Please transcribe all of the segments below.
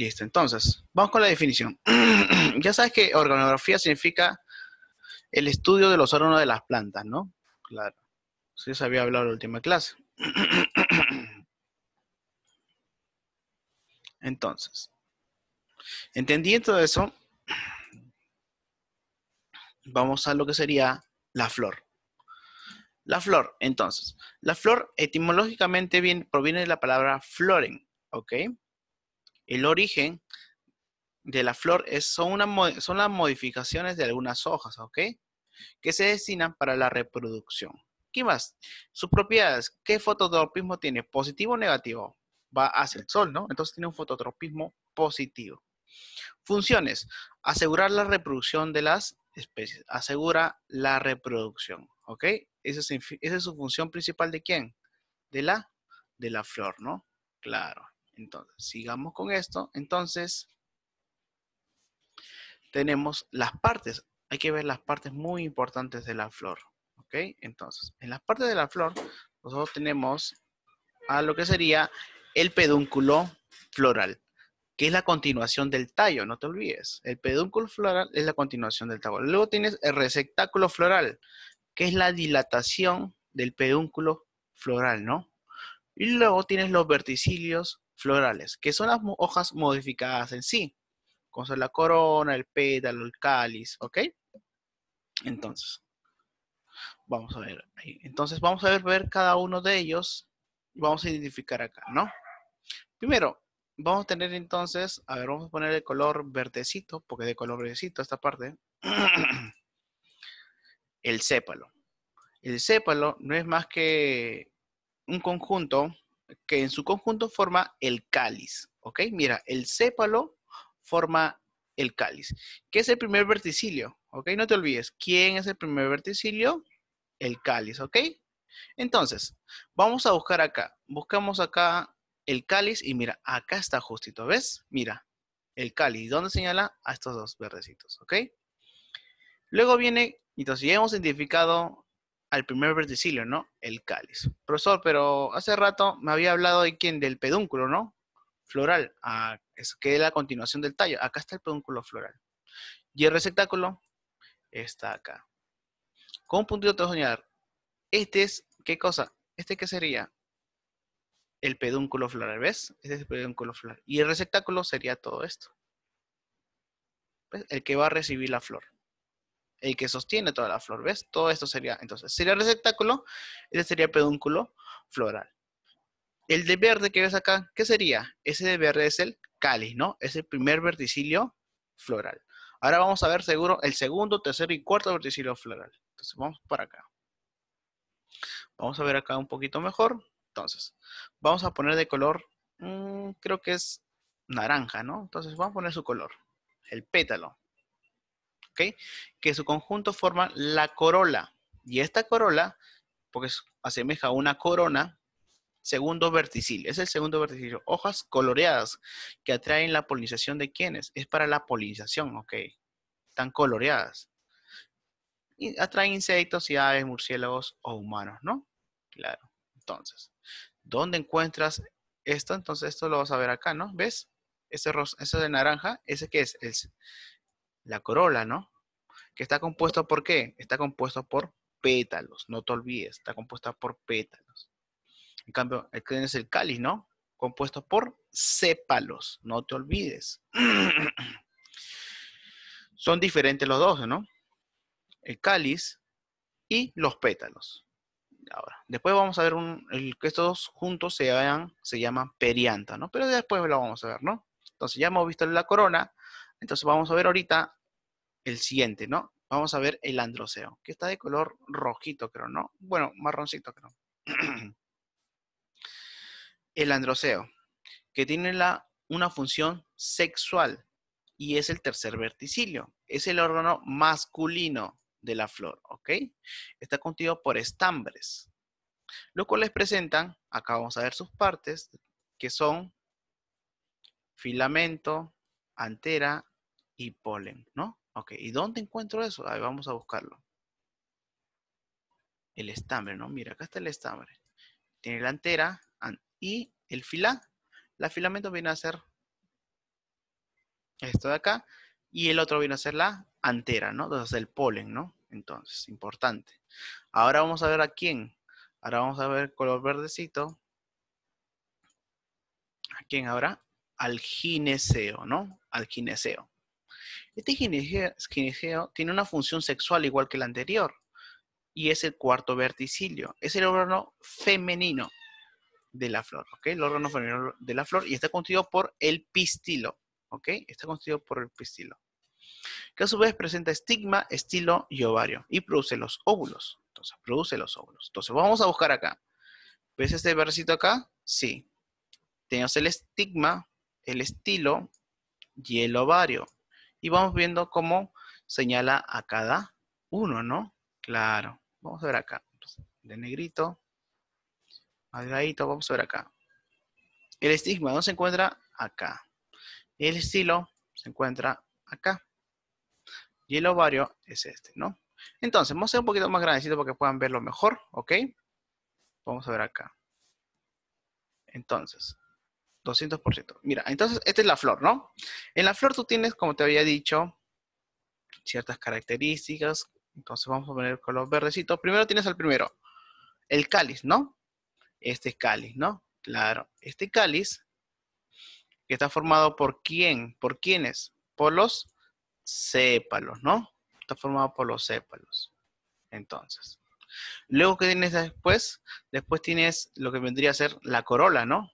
Listo, entonces, vamos con la definición. ya sabes que organografía significa el estudio de los órganos de las plantas, ¿no? Claro. Sí, se había hablado en la última clase. Entonces, entendiendo eso, vamos a lo que sería la flor. La flor, entonces, la flor etimológicamente proviene de la palabra floren, ¿ok? El origen de la flor es, son, son las modificaciones de algunas hojas, ¿ok? Que se destinan para la reproducción. ¿Qué más? Sus propiedades. ¿Qué fototropismo tiene? ¿Positivo o negativo? Va hacia el sol, ¿no? Entonces tiene un fototropismo positivo. Funciones. Asegurar la reproducción de las especies. Asegura la reproducción. ¿Ok? Esa es, es su función principal de quién? De la, de la flor, ¿no? Claro. Entonces, sigamos con esto. Entonces, tenemos las partes. Hay que ver las partes muy importantes de la flor. ¿Ok? Entonces, en las partes de la flor, nosotros tenemos a lo que sería el pedúnculo floral, que es la continuación del tallo, no te olvides. El pedúnculo floral es la continuación del tallo. Luego tienes el receptáculo floral, que es la dilatación del pedúnculo floral, ¿no? Y luego tienes los verticilios florales, que son las hojas modificadas en sí, como son la corona, el pétalo, el cáliz, ¿ok? Entonces, vamos a ver Entonces, vamos a ver, ver cada uno de ellos vamos a identificar acá, ¿no? Primero, vamos a tener entonces, a ver, vamos a poner el color verdecito, porque de color verdecito esta parte, el sépalo. El sépalo no es más que un conjunto que en su conjunto forma el cáliz. ¿Ok? Mira, el sépalo forma el cáliz, que es el primer verticilio. ¿Ok? No te olvides. ¿Quién es el primer verticilio? El cáliz. ¿Ok? Entonces, vamos a buscar acá. Buscamos acá el cáliz y mira, acá está justito. ¿Ves? Mira, el cáliz. ¿Dónde señala? A estos dos verdecitos. ¿Ok? Luego viene, entonces ya hemos identificado al primer verticilio, ¿no? El cáliz. Profesor, pero hace rato me había hablado de quién, del pedúnculo, ¿no? Floral, ah, es que es la continuación del tallo. Acá está el pedúnculo floral. Y el receptáculo está acá. Con un puntito te voy a Este es, ¿qué cosa? ¿Este qué sería? El pedúnculo floral, ¿ves? Este es el pedúnculo floral. Y el receptáculo sería todo esto. El que va a recibir la flor el que sostiene toda la flor, ¿ves? Todo esto sería, entonces, sería receptáculo, este sería pedúnculo floral. El de verde que ves acá, ¿qué sería? Ese de verde es el cáliz, ¿no? Es el primer verticilio floral. Ahora vamos a ver seguro el segundo, tercero y cuarto verticilio floral. Entonces, vamos para acá. Vamos a ver acá un poquito mejor. Entonces, vamos a poner de color, mm, creo que es naranja, ¿no? Entonces, vamos a poner su color, el pétalo. Que su conjunto forma la corola. Y esta corola, porque asemeja a una corona, segundo verticil. Es el segundo verticil. Hojas coloreadas que atraen la polinización de quienes. Es para la polinización, ¿ok? Están coloreadas. Y atraen insectos y aves, murciélagos o humanos, ¿no? Claro. Entonces, ¿dónde encuentras esto? Entonces, esto lo vas a ver acá, ¿no? ¿Ves? Este, ese de naranja, ese que es el, la corola, ¿no? Que está compuesto por qué? Está compuesto por pétalos, no te olvides, está compuesta por pétalos. En cambio, el es el cáliz, ¿no? Compuesto por sépalos, no te olvides. Son diferentes los dos, ¿no? El cáliz y los pétalos. Ahora, después vamos a ver que estos dos juntos se, se llaman perianta, ¿no? Pero después lo vamos a ver, ¿no? Entonces ya hemos visto la corona, entonces vamos a ver ahorita el siguiente, ¿no? Vamos a ver el androceo, que está de color rojito, creo, ¿no? Bueno, marroncito, creo. el androceo, que tiene la, una función sexual y es el tercer verticilio. Es el órgano masculino de la flor, ¿ok? Está contido por estambres, los cuales presentan, acá vamos a ver sus partes, que son filamento, antera y polen, ¿no? Ok, ¿y dónde encuentro eso? Ahí vamos a buscarlo. El estambre, ¿no? Mira, acá está el estambre. Tiene la antera y el fila. La filamento viene a ser esto de acá. Y el otro viene a ser la antera, ¿no? Entonces el polen, ¿no? Entonces, importante. Ahora vamos a ver a quién. Ahora vamos a ver color verdecito. ¿A quién ahora? Al gineceo, ¿no? Al gineceo. Este gineceo tiene una función sexual igual que la anterior y es el cuarto verticilio. Es el órgano femenino de la flor, ¿ok? El órgano femenino de la flor y está constituido por el pistilo, ¿ok? Está constituido por el pistilo. Que a su vez presenta estigma, estilo y ovario y produce los óvulos. Entonces, produce los óvulos. Entonces, vamos a buscar acá. ¿Ves este versito acá? Sí. Tenemos el estigma, el estilo y el ovario y vamos viendo cómo señala a cada uno, ¿no? Claro. Vamos a ver acá. De negrito. Delgadito, vamos a ver acá. El estigma no se encuentra acá. El estilo se encuentra acá. Y el ovario es este, ¿no? Entonces, vamos a hacer un poquito más grandecito para que puedan verlo mejor, ¿ok? Vamos a ver acá. Entonces, 200%. Mira, entonces, esta es la flor, ¿no? En la flor tú tienes, como te había dicho, ciertas características. Entonces vamos a poner color verdecito. Primero tienes al primero, el cáliz, ¿no? Este cáliz, ¿no? Claro, este cáliz que está formado por quién, por quiénes, por los sépalos, ¿no? Está formado por los sépalos. Entonces, luego que tienes después, después tienes lo que vendría a ser la corola, ¿no?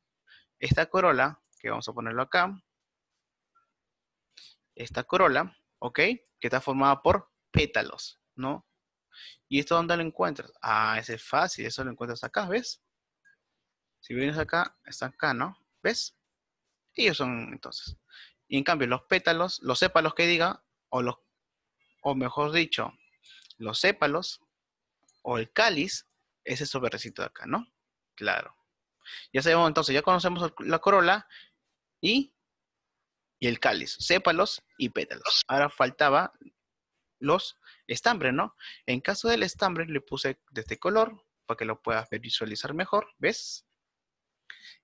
Esta corola, que vamos a ponerlo acá, esta corola, ¿ok? Que está formada por pétalos, ¿no? ¿Y esto dónde lo encuentras? Ah, ese es fácil, eso lo encuentras acá, ¿ves? Si vienes acá, está acá, ¿no? ¿Ves? Ellos son, entonces. Y en cambio, los pétalos, los sépalos que diga, o los, o mejor dicho, los sépalos, o el cáliz, es eso sobrecito de acá, ¿no? Claro. Ya sabemos entonces, ya conocemos la corola y, el cáliz, sépalos y pétalos. Ahora faltaba los estambres, ¿no? En caso del estambre le puse de este color para que lo puedas visualizar mejor, ¿ves?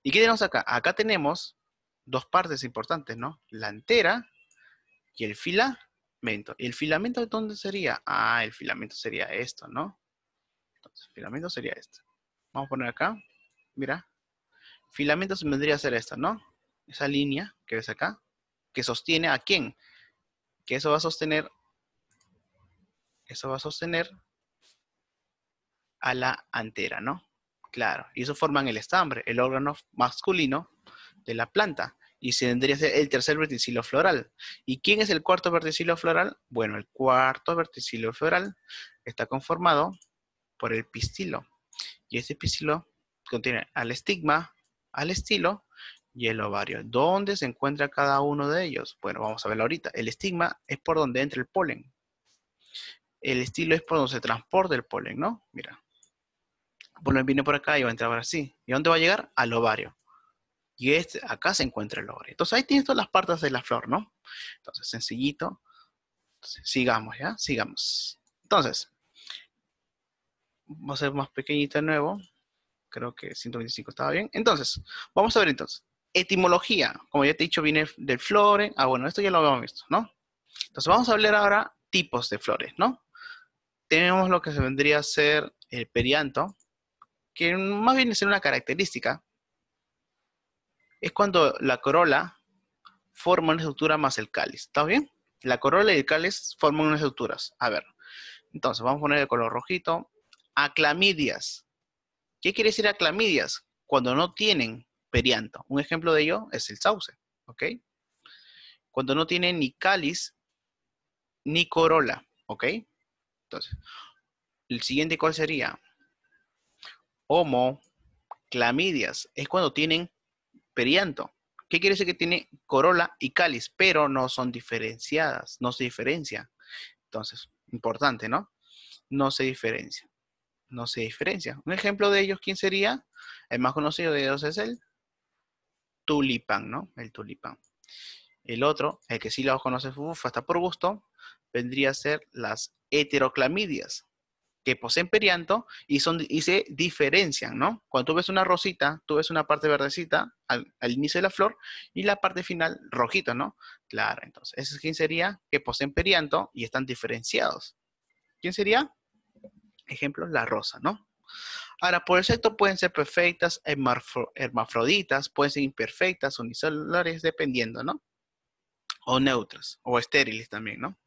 ¿Y qué tenemos acá? Acá tenemos dos partes importantes, ¿no? La entera y el filamento. ¿Y el filamento de dónde sería? Ah, el filamento sería esto, ¿no? Entonces, el filamento sería esto. Vamos a poner acá, mira. Filamentos vendría a ser esta, ¿no? Esa línea que ves acá, que sostiene a quién. Que eso va a sostener, eso va a sostener a la antera, ¿no? Claro, y eso forman el estambre, el órgano masculino de la planta. Y se tendría ser el tercer verticilo floral. ¿Y quién es el cuarto verticilo floral? Bueno, el cuarto verticilo floral está conformado por el pistilo. Y ese pistilo contiene al estigma, al estilo y el ovario. ¿Dónde se encuentra cada uno de ellos? Bueno, vamos a verlo ahorita. El estigma es por donde entra el polen. El estilo es por donde se transporta el polen, ¿no? Mira. El polen viene por acá y va a entrar así. ¿Y dónde va a llegar? Al ovario. Y este, acá se encuentra el ovario. Entonces ahí tienes todas las partes de la flor, ¿no? Entonces, sencillito. sigamos, ¿ya? Sigamos. Entonces, vamos a ser más pequeñito de nuevo creo que 125 estaba bien. Entonces, vamos a ver entonces. Etimología, como ya te he dicho, viene del flore. Ah, bueno, esto ya lo habíamos visto, ¿no? Entonces, vamos a hablar ahora tipos de flores, ¿no? Tenemos lo que se vendría a ser el perianto, que más bien es una característica. Es cuando la corola forma una estructura más el cáliz, ¿está bien? La corola y el cáliz forman unas estructuras. A ver, entonces vamos a poner el color rojito. Aclamidias. ¿Qué quiere decir a clamidias? Cuando no tienen perianto. Un ejemplo de ello es el sauce, ¿ok? Cuando no tienen ni cáliz ni corola, ¿ok? Entonces, el siguiente cuál sería? Homo clamidias. Es cuando tienen perianto. ¿Qué quiere decir que tiene corola y cáliz? Pero no son diferenciadas, no se diferencia, Entonces, importante, ¿no? No se diferencia no se diferencia. Un ejemplo de ellos, ¿quién sería? El más conocido de ellos es el tulipán, ¿no? El tulipán. El otro, el que sí los conoce hasta por gusto, vendría a ser las heteroclamidias, que poseen perianto y, son, y se diferencian, ¿no? Cuando tú ves una rosita, tú ves una parte verdecita al, inicio de la flor y la parte final rojita, ¿no? Claro, entonces, ese quién sería que poseen perianto y están diferenciados. ¿Quién sería? Ejemplo, la rosa, ¿no? Ahora, por el sexo pueden ser perfectas, hermafroditas, pueden ser imperfectas, unicelulares, dependiendo, ¿no? O neutras, o estériles también, ¿no?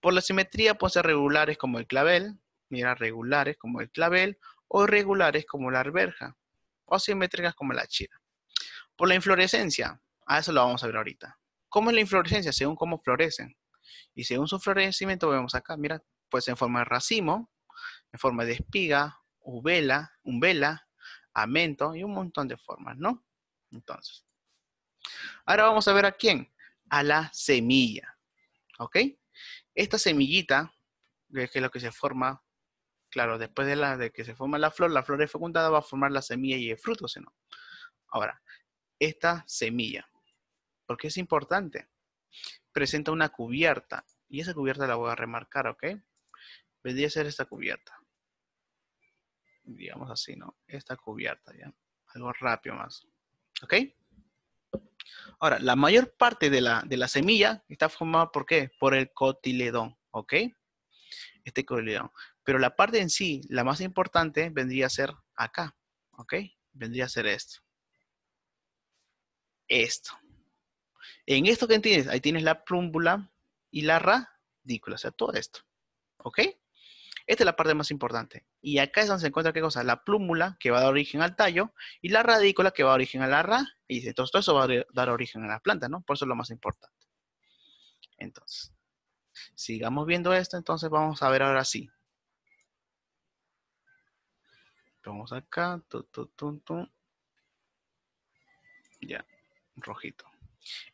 Por la simetría pueden ser regulares como el clavel, mira, regulares como el clavel, o irregulares como la alberja, o simétricas como la chira. Por la inflorescencia, a eso lo vamos a ver ahorita. ¿Cómo es la inflorescencia? Según cómo florecen. Y según su florecimiento, vemos acá, mira, pues en forma de racimo, en forma de espiga, uvela, umbela, amento y un montón de formas, ¿no? Entonces, ahora vamos a ver a quién, a la semilla, ¿ok? Esta semillita, que es lo que se forma, claro, después de, la, de que se forma la flor, la flor es fecundada, va a formar la semilla y el fruto, no? Ahora, esta semilla, ¿por qué es importante, presenta una cubierta, y esa cubierta la voy a remarcar, ¿ok? vendría a ser esta cubierta. Digamos así, ¿no? Esta cubierta, ¿ya? Algo rápido más. ¿Ok? Ahora, la mayor parte de la, semilla está formada por qué? Por el cotiledón, ¿ok? Este cotiledón. Pero la parte en sí, la más importante, vendría a ser acá, ¿ok? Vendría a ser esto. Esto. En esto qué tienes, ahí tienes la plúmbula y la radícula, o sea, todo esto. ¿Ok? Esta es la parte más importante. Y acá es donde se encuentra qué cosa? La plúmula que va a dar origen al tallo y la radícula que va a dar origen a la ra. Y entonces todo eso va a dar origen a la planta, ¿no? Por eso es lo más importante. Entonces, sigamos viendo esto. Entonces vamos a ver ahora sí. Vamos acá. ya, rojito.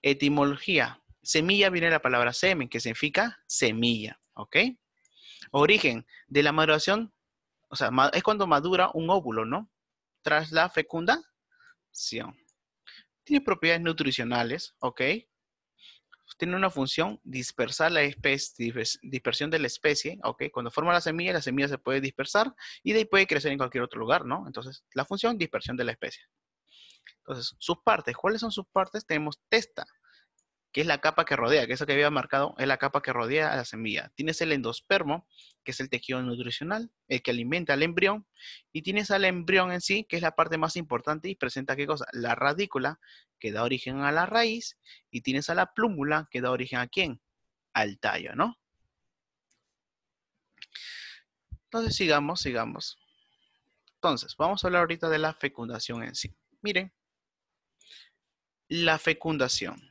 Etimología. Semilla viene de la palabra semen, que significa semilla, ¿ok? Origen de la maduración, o sea, es cuando madura un óvulo, ¿no? Tras la fecundación. Tiene propiedades nutricionales, ¿ok? Tiene una función dispersar la especie, dispersión de la especie, ¿ok? Cuando forma la semilla, la semilla se puede dispersar y de ahí puede crecer en cualquier otro lugar, ¿no? Entonces, la función dispersión de la especie. Entonces, sus partes, ¿cuáles son sus partes? Tenemos testa, que es la capa que rodea, que eso que había marcado es la capa que rodea a la semilla. Tienes el endospermo, que es el tejido nutricional, el que alimenta al embrión, y tienes al embrión en sí, que es la parte más importante y presenta qué cosa? La radícula, que da origen a la raíz, y tienes a la plúmula, que da origen a quién? Al tallo, ¿no? Entonces sigamos, sigamos. Entonces, vamos a hablar ahorita de la fecundación en sí. Miren, la fecundación.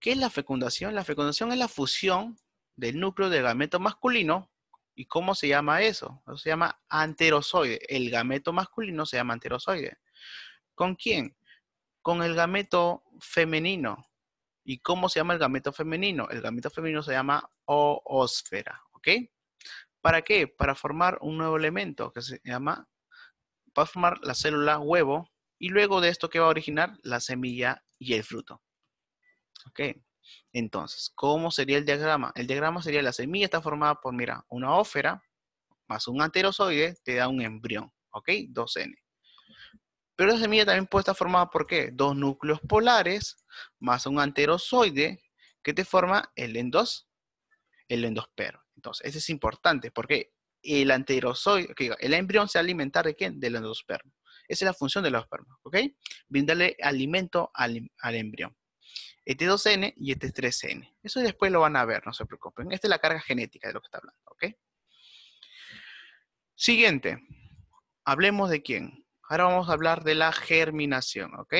¿Qué es la fecundación? La fecundación es la fusión del núcleo del gameto masculino. ¿Y cómo se llama eso? Eso se llama anterozoide. El gameto masculino se llama anterozoide. ¿Con quién? Con el gameto femenino. ¿Y cómo se llama el gameto femenino? El gameto femenino se llama oósfera. ¿Ok? ¿Para qué? Para formar un nuevo elemento que se llama, para formar la célula huevo. Y luego de esto, ¿qué va a originar? La semilla y el fruto. ¿Ok? Entonces, ¿cómo sería el diagrama? El diagrama sería la semilla está formada por, mira, una ófera más un anterozoide te da un embrión, ¿ok? 2N. Pero la semilla también puede estar formada por, ¿qué? Dos núcleos polares más un anterozoide que te forma el endos, el endospero. Entonces, eso es importante porque el anterozoide, el embrión se alimenta, de quién? Del endospermo. Esa es la función del endospermo, ¿ok? Brindarle alimento al embrión et este 2N y et este 3N. Eso después lo van a ver, no se preocupen. Esta es la carga genética de lo que está hablando, ¿ok? Siguiente. Hablemos de quién. Ahora vamos a hablar de la germinación, ¿ok?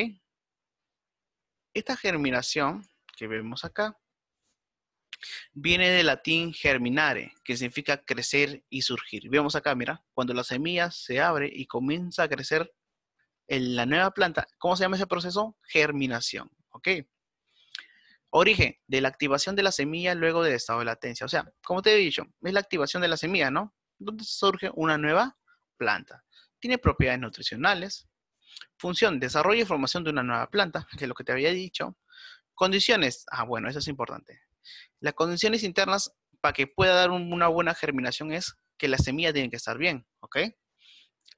Esta germinación que vemos acá viene del latín germinare, que significa crecer y surgir. Vemos acá, mira, cuando la semilla se abre y comienza a crecer en la nueva planta, ¿cómo se llama ese proceso? Germinación, ¿ok? Origen de la activación de la semilla luego del estado de latencia. O sea, como te he dicho, es la activación de la semilla, ¿no? Donde surge una nueva planta. Tiene propiedades nutricionales. Función, desarrollo y formación de una nueva planta, que es lo que te había dicho. Condiciones, ah, bueno, eso es importante. Las condiciones internas para que pueda dar una buena germinación es que la semilla tiene que estar bien, ¿ok?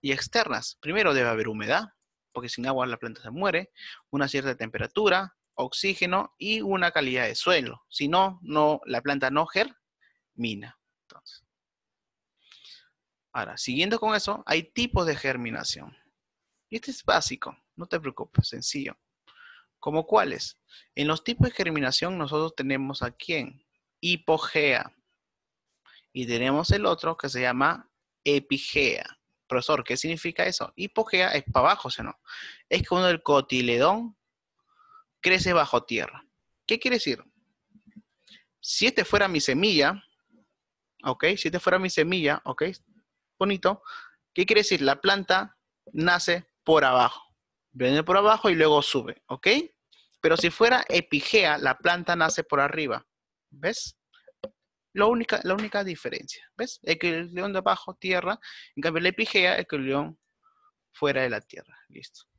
Y externas, primero debe haber humedad, porque sin agua la planta se muere, una cierta temperatura, oxígeno y una calidad de suelo. Si no, no la planta no germina. Entonces. Ahora, siguiendo con eso, hay tipos de germinación. Y este es básico, no te preocupes, sencillo. ¿Como cuáles? En los tipos de germinación nosotros tenemos a quién? Hipogea. Y tenemos el otro que se llama epigea. Profesor, ¿qué significa eso? Hipogea es para abajo, no? Es cuando el cotiledón crece bajo tierra. ¿Qué quiere decir? Si este fuera mi semilla, ¿ok? Si este fuera mi semilla, ¿ok? Bonito. ¿Qué quiere decir? La planta nace por abajo. Viene por abajo y luego sube, ¿ok? Pero si fuera epigea, la planta nace por arriba. ¿Ves? La única, la única diferencia. ¿Ves? El que el león de abajo, tierra. En cambio, la epigea, es que el león fuera de la tierra. Listo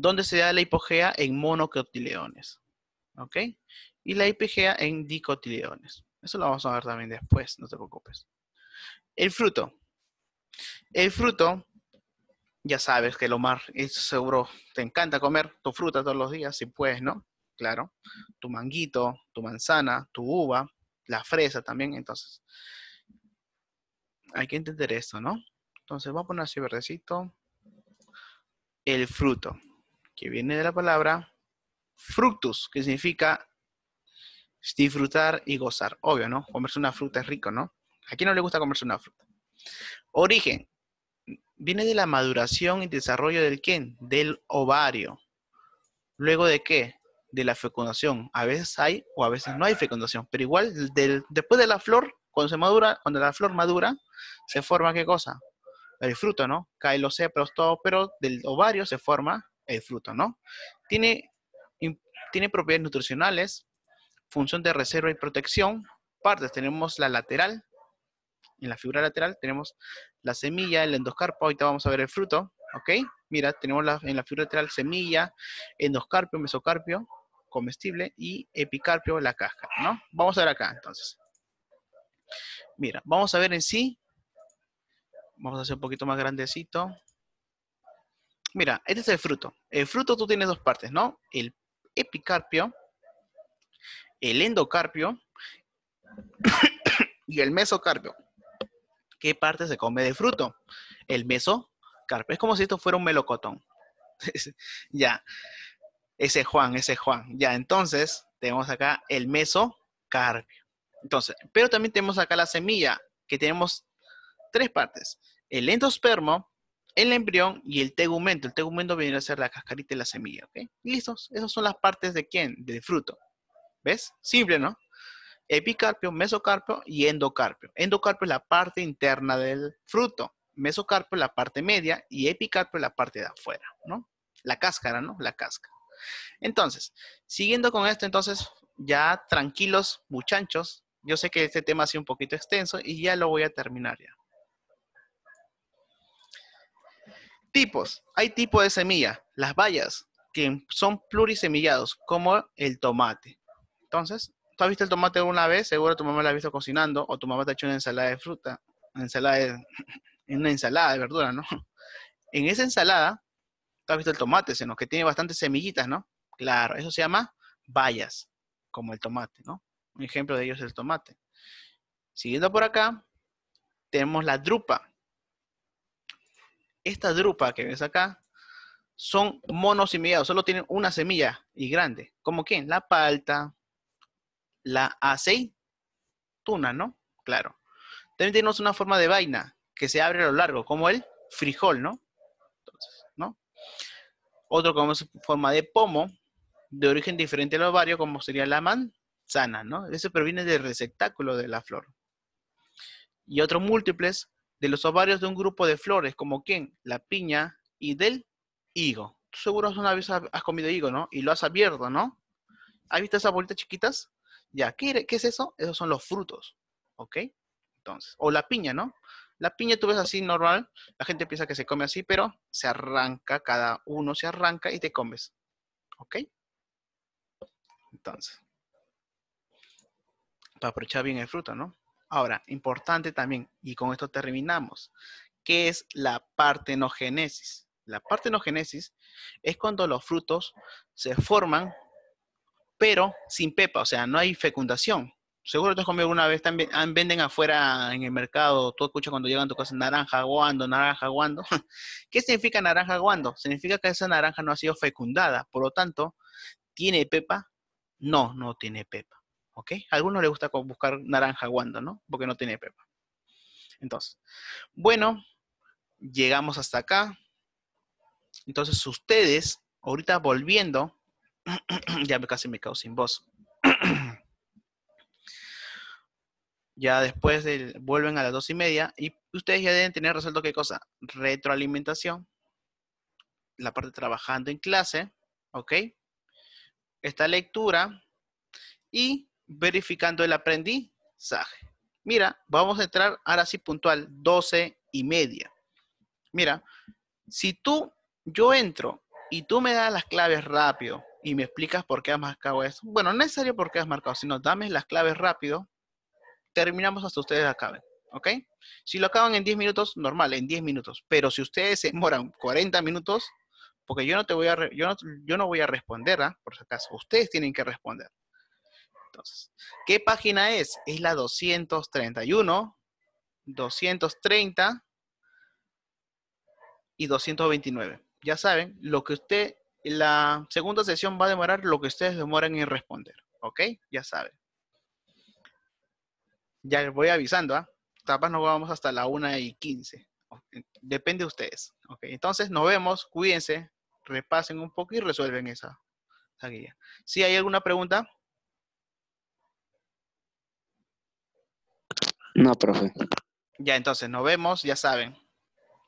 donde se da la hipogea en monocotiledones. ¿Ok? Y la hipogea en dicotiledones. Eso lo vamos a ver también después, no te preocupes. El fruto. El fruto, ya sabes que el Omar, es seguro, te encanta comer tu fruta todos los días, si puedes, ¿no? Claro. Tu manguito, tu manzana, tu uva, la fresa también, entonces. Hay que entender eso, ¿no? Entonces, voy a poner así verdecito. El fruto que viene de la palabra fructus, que significa disfrutar y gozar. Obvio, ¿no? Comerse una fruta es rico, ¿no? ¿A quién no le gusta comerse una fruta? Origen. Viene de la maduración y desarrollo del quién? Del ovario. ¿Luego de qué? De la fecundación. A veces hay o a veces no hay fecundación. Pero igual, del, después de la flor, cuando se madura, cuando la flor madura, se forma qué cosa? El fruto, ¿no? Cae los sepas todo, pero del ovario se forma el fruto, ¿no? Tiene, tiene propiedades nutricionales, función de reserva y protección, partes, tenemos la lateral, en la figura lateral tenemos la semilla, el endoscarpo, ahorita vamos a ver el fruto, ¿ok? Mira, tenemos en la figura lateral semilla, endoscarpio, mesocarpio, comestible y epicarpio, la cáscara, ¿no? Vamos a ver acá, entonces. Mira, vamos a ver en sí. Vamos a hacer un poquito más grandecito. Mira, este es el fruto. El fruto tú tienes dos partes, ¿no? El epicarpio, el endocarpio y el mesocarpio. ¿Qué parte se come de fruto? El mesocarpio. Es como si esto fuera un melocotón. ya. Ese Juan, ese Juan. Ya, entonces tenemos acá el mesocarpio. Entonces, pero también tenemos acá la semilla, que tenemos tres partes. El endospermo, el embrión y el tegumento. El tegumento viene a ser la cascarita y la semilla, ¿ok? Listos. Esas son las partes de quién? Del fruto. ¿Ves? Simple, ¿no? Epicarpio, mesocarpio y endocarpio. Endocarpio es la parte interna del fruto. Mesocarpio es la parte media y epicarpio es la parte de afuera, ¿no? La cáscara, ¿no? La cáscara. Entonces, siguiendo con esto, entonces, ya tranquilos, muchachos. Yo sé que este tema ha sido un poquito extenso y ya lo voy a terminar ya. Tipos. Hay tipo de semilla las bayas, que son plurisemillados, como el tomate. Entonces, tú has visto el tomate una vez, seguro tu mamá la ha visto cocinando, o tu mamá te ha hecho una ensalada de fruta, una ensalada de, una ensalada de verdura, ¿no? En esa ensalada, tú has visto el tomate, sino que tiene bastantes semillitas, ¿no? Claro, eso se llama bayas, como el tomate, ¿no? Un ejemplo de ellos es el tomate. Siguiendo por acá, tenemos la drupa, esta drupa que ves acá son monosimilados. solo tienen una semilla y grande. ¿Como quién? La palta, la aceituna, ¿no? Claro. También tenemos una forma de vaina que se abre a lo largo, como el frijol, ¿no? Entonces, ¿no? Otro como es forma de pomo, de origen diferente al ovario, como sería la manzana, ¿no? Ese proviene del receptáculo de la flor. Y otros múltiples, de los ovarios de un grupo de flores, como quién, la piña y del higo. Tú seguro una vez has comido higo, ¿no? Y lo has abierto, ¿no? ¿Has visto esas bolitas chiquitas? Ya, ¿qué, es eso? Esos son los frutos, ¿ok? Entonces, o la piña, ¿no? La piña tú ves así normal, la gente piensa que se come así, pero se arranca, cada uno se arranca y te comes, ¿ok? Entonces, para aprovechar bien el fruto, ¿no? Ahora, importante también, y con esto terminamos, ¿qué es la partenogénesis? La partenogénesis es cuando los frutos se forman, pero sin pepa, o sea, no hay fecundación. Seguro te has comido alguna vez, también ah, venden afuera en el mercado, tú escuchas cuando llegan tu casa naranja guando, naranja guando. ¿Qué significa naranja guando? Significa que esa naranja no ha sido fecundada, por lo tanto, ¿tiene pepa? No, no tiene pepa. ¿ok? A algunos les gusta buscar naranja guando, ¿no? Porque no tiene pepa. Entonces, bueno, llegamos hasta acá. Entonces, ustedes, ahorita volviendo, ya casi me quedo sin voz. ya después vuelven a las dos y media y ustedes ya deben tener resuelto qué cosa. Retroalimentación, la parte trabajando en clase, ¿ok? Esta lectura y verificando el aprendizaje. Mira, vamos a entrar ahora sí puntual, 12 y media. Mira, si tú, yo entro y tú me das las claves rápido y me explicas por qué has marcado eso. Bueno, no es necesario por qué has marcado, sino dame las claves rápido, terminamos hasta ustedes acaben. ¿Ok? Si lo acaban en 10 minutos, normal, en 10 minutos. Pero si ustedes se demoran 40 minutos, porque yo no te voy a, yo no voy a responder, ¿ah? por si acaso, ustedes tienen que responder. Entonces, ¿qué página es? Es la 231, 230 y 229. Ya saben, lo que usted, la segunda sesión va a demorar lo que ustedes demoran en responder. ¿Ok? Ya saben. Ya les voy avisando, ¿ah? Tapas nos vamos hasta la 1 y 15. Depende de ustedes. ¿Ok? Entonces, nos vemos. Cuídense. Repasen un poco y resuelven esa guía. Si hay alguna pregunta, No, profe. Ya, entonces, nos vemos, ya saben.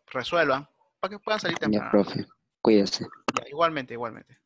Resuelvan para que puedan salir temprano. Ya, profe. Cuídense. igualmente, igualmente.